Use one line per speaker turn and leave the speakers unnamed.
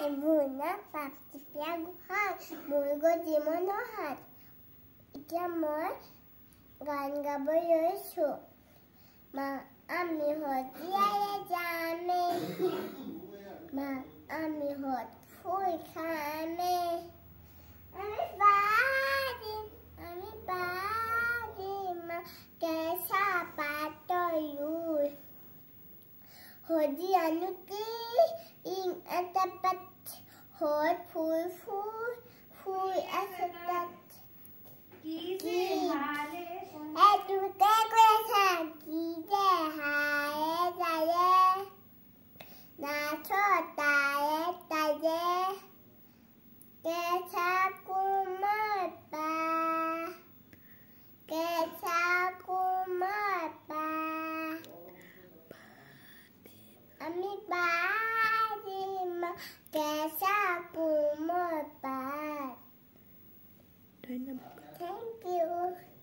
মোনা পাপচিপীয়া গোহাঁই মোৰ গতিম নহাত এতিয়া মই গান গাব লৈছোঁ মা আমি সতীয়াৰে যামে মা আমি সত ফুল খামে আমি পাৰিম আমি পাৰিম কেঁচা পাতৰ সজি আনো কি hồi hối phúi phúi phúi asadat ki edute kwesan ki de ha e da ye na cho ta e da ye ke cha ku ma ba ke cha ku ma ba ami ba Thank you.